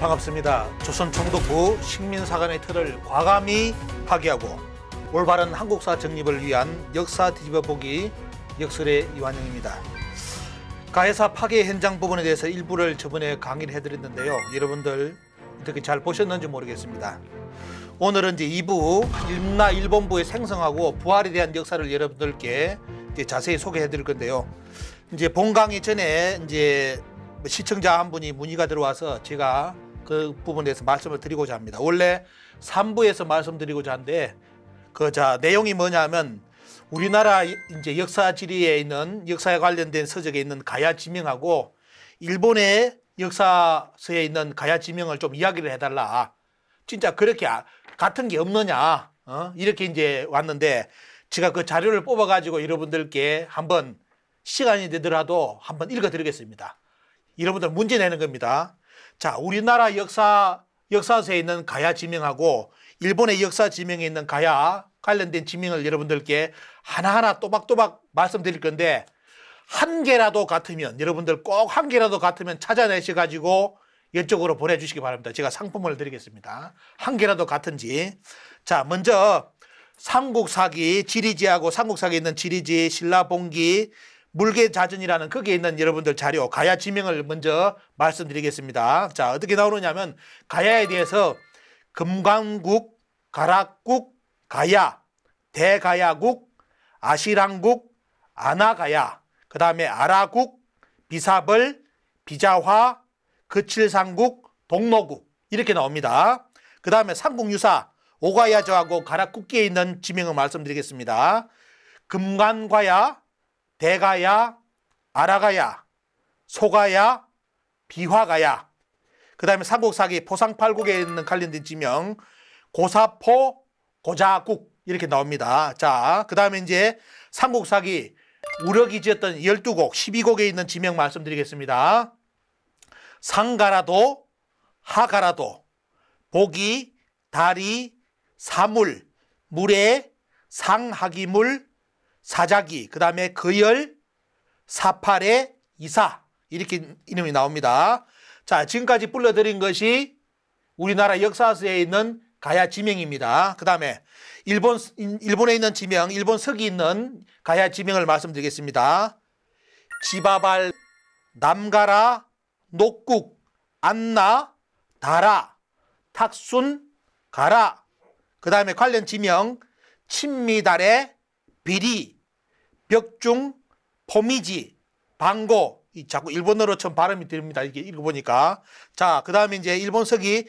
반갑습니다. 조선 총독부 식민사관의 틀을 과감히 파기하고 올바른 한국사 정립을 위한 역사 뒤집어보기 역설의 이완영입니다. 가해사 파괴 현장 부분에 대해서 일부를 저번에 강의를 해드렸는데요. 여러분들 어떻게 잘 보셨는지 모르겠습니다. 오늘은 이제 2부 일나 일본부의 생성하고 부활에 대한 역사를 여러분들께 이제 자세히 소개해 드릴 건데요. 이제 본 강의 전에 이제 시청자 한 분이 문의가 들어와서 제가 그 부분에서 대해 말씀을 드리고자 합니다. 원래 3부에서 말씀드리고자 한데 그 자 내용이 뭐냐면 우리나라 이제 역사 지리에 있는 역사에 관련된 서적에 있는 가야 지명하고 일본의 역사서에 있는 가야 지명을 좀 이야기를 해달라. 진짜 그렇게 아, 같은 게 없느냐. 어? 이렇게 이제 왔는데 제가 그 자료를 뽑아가지고 여러분들께 한번 시간이 되더라도 한번 읽어드리겠습니다. 여러분들 문제 내는 겁니다. 자, 우리나라 역사, 역사서에 있는 가야 지명하고 일본의 역사 지명에 있는 가야 관련된 지명을 여러분들께 하나하나 또박또박 말씀드릴 건데 한 개라도 같으면 여러분들 꼭 한 개라도 같으면 찾아내셔 가지고 이쪽으로 보내주시기 바랍니다. 제가 상품을 드리겠습니다. 한 개라도 같은지. 자, 먼저 삼국사기 지리지하고 삼국사기 있는 지리지, 신라봉기, 물개자전이라는 거기에 있는 여러분들 자료 가야 지명을 먼저 말씀드리겠습니다. 자 어떻게 나오느냐면 가야에 대해서 금강국, 가락국, 가야, 대가야국, 아시랑국, 아나가야, 그 다음에 아라국, 비사벌, 비자화, 그칠상국, 동로국 이렇게 나옵니다. 그 다음에 삼국유사, 오가야저하고 가락국기에 있는 지명을 말씀드리겠습니다. 금관과야, 대가야, 아라가야, 소가야, 비화가야. 그 다음에 삼국사기 포상팔국에 있는 관련된 지명 고사포, 고자국 이렇게 나옵니다. 자, 그 다음에 이제 삼국사기 우력이 지었던 12곡, 12곡에 있는 지명 말씀드리겠습니다. 상가라도, 하가라도, 보기, 다리, 사물, 물에, 상하기물, 사자기, 그 다음에 그열, 사팔의 이사 이렇게 이름이 나옵니다. 자, 지금까지 불러드린 것이 우리나라 역사서에 있는 가야 지명입니다. 그 다음에 일본, 일본에 있는 지명, 일본 석이 있는 가야 지명을 말씀드리겠습니다. 지바발, 남가라, 녹국, 안나, 다라, 탁순, 가라. 그 다음에 관련 지명, 친미달의 비리, 벽중 포미지 방고 이 자꾸 일본어로 처참 발음이 됩니다. 이게 읽어보니까 자그 다음에 이제 일본석이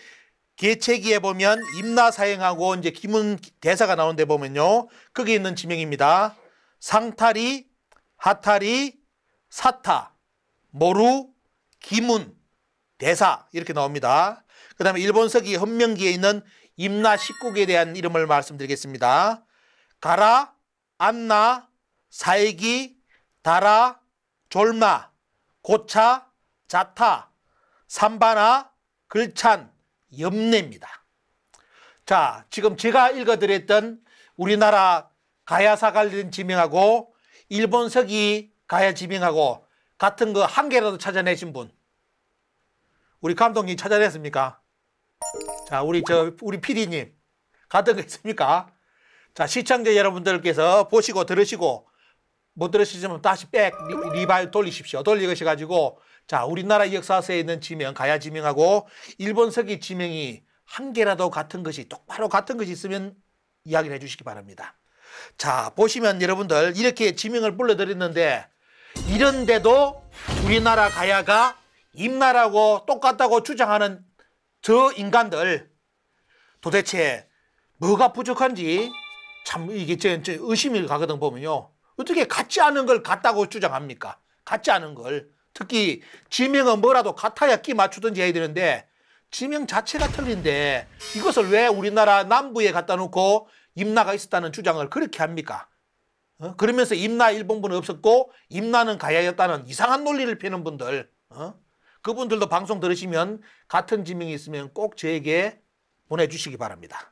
개체기에 보면 임나사행하고 이제 김은 대사가 나오는데 보면요 거기 있는 지명입니다. 상타리, 하타리, 사타, 모루, 김은, 대사 이렇게 나옵니다. 그 다음에 일본석이 헌명기에 있는 임나 19국에 대한 이름을 말씀드리겠습니다. 가라, 안나, 살기, 달아, 졸마, 고차, 자타, 삼바나, 글찬, 염내입니다. 자, 지금 제가 읽어드렸던 우리나라 가야사갈린 지명하고 일본석이 가야 지명하고 같은 거 한 개라도 찾아내신 분 우리 감독님 찾아냈습니까? 자, 우리 저 우리 PD님 같은 거 있습니까? 자, 시청자 여러분들께서 보시고 들으시고 못 들으시면 지 다시 백 리, 바이 돌리십시오. 돌리시 가지고 자 우리나라 역사서에 있는 지명 가야 지명하고 일본 서기 지명이 한 개라도 같은 것이 똑바로 같은 것이 있으면 이야기를 해주시기 바랍니다. 자 보시면 여러분들 이렇게 지명을 불러드렸는데 이런데도 우리나라 가야가 임나라고 똑같다고 주장하는 저 인간들 도대체 뭐가 부족한지 참 이게 저, 저 의심이 가거든 보면요. 어떻게 같지 않은 걸 같다고 주장합니까? 같지 않은 걸. 특히 지명은 뭐라도 같아야 끼 맞추든지 해야 되는데 지명 자체가 틀린데 이것을 왜 우리나라 남부에 갖다 놓고 임나가 있었다는 주장을 그렇게 합니까? 어? 그러면서 임나 일본분은 없었고 임나는 가야였다는 이상한 논리를 피는 분들 어? 그분들도 방송 들으시면 같은 지명이 있으면 꼭 저에게 보내주시기 바랍니다.